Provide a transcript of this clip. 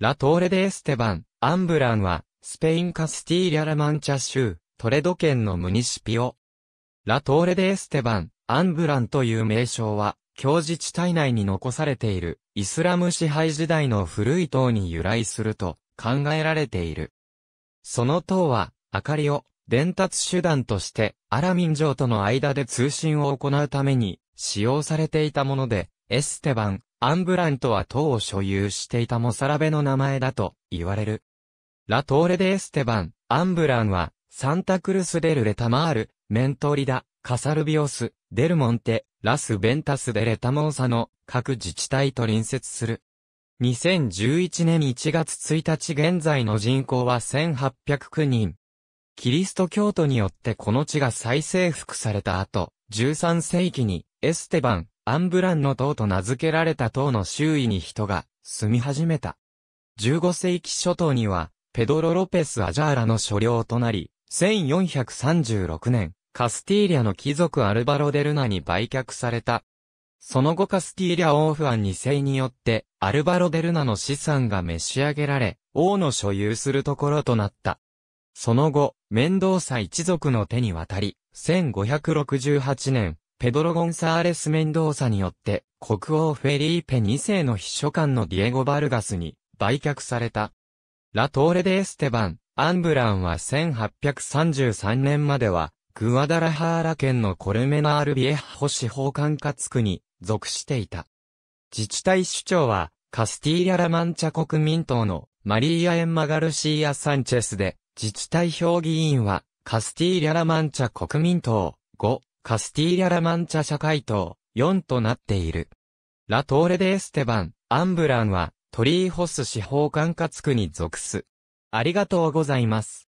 ラトーレデ・エステバン、アンブランは、スペインカスティーリャ・ラ・マンチャ州、トレド県のムニシピオ。ラトーレデ・エステバン、アンブランという名称は、教自治体内に残されている、イスラム支配時代の古い塔に由来すると考えられている。その塔は、明かりを伝達手段として、アラミン城との間で通信を行うために使用されていたもので、エステバン、アンブラントは党を所有していたモサラベの名前だと言われる。ラトーレデエステバン、アンブランは、サンタクルスデルレタマール、メントリダ、カサルビオス、デルモンテ、ラスベンタスデレタモーサの各自治体と隣接する。2011年1月1日現在の人口は1809人。キリスト教徒によってこの地が再征服された後、13世紀にエステバン、アンブランの塔と名付けられた塔の周囲に人が住み始めた。15世紀初頭には、ペドロ・ロペス・アジャーラの所領となり、1436年、カスティーリャの貴族アルバロ・デルナに売却された。その後カスティーリャ王フアン2世によって、アルバロ・デルナの資産が召し上げられ、王の所有するところとなった。その後、メンドーサ一族の手に渡り、1568年、ペドロ・ゴンサーレス・メンドーサによって、国王フェリーペ2世の秘書官のディエゴ・バルガスに売却された。ラトーレ・デ・エステバン、アンブランは1833年までは、グアダラハーラ県のコルメナール・ビエッホ司法管轄区に属していた。自治体首長は、カスティーリャ・ラマンチャ国民党のマリーア・エンマ・ガルシーア・サンチェスで、自治体評議員は、カスティーリャ・ラマンチャ国民党、5、カスティーリャ・ラマンチャ社会党4となっている。ラトーレ・デ・エステバン、アンブランは、トリーホス司法管轄区に属す。ありがとうございます。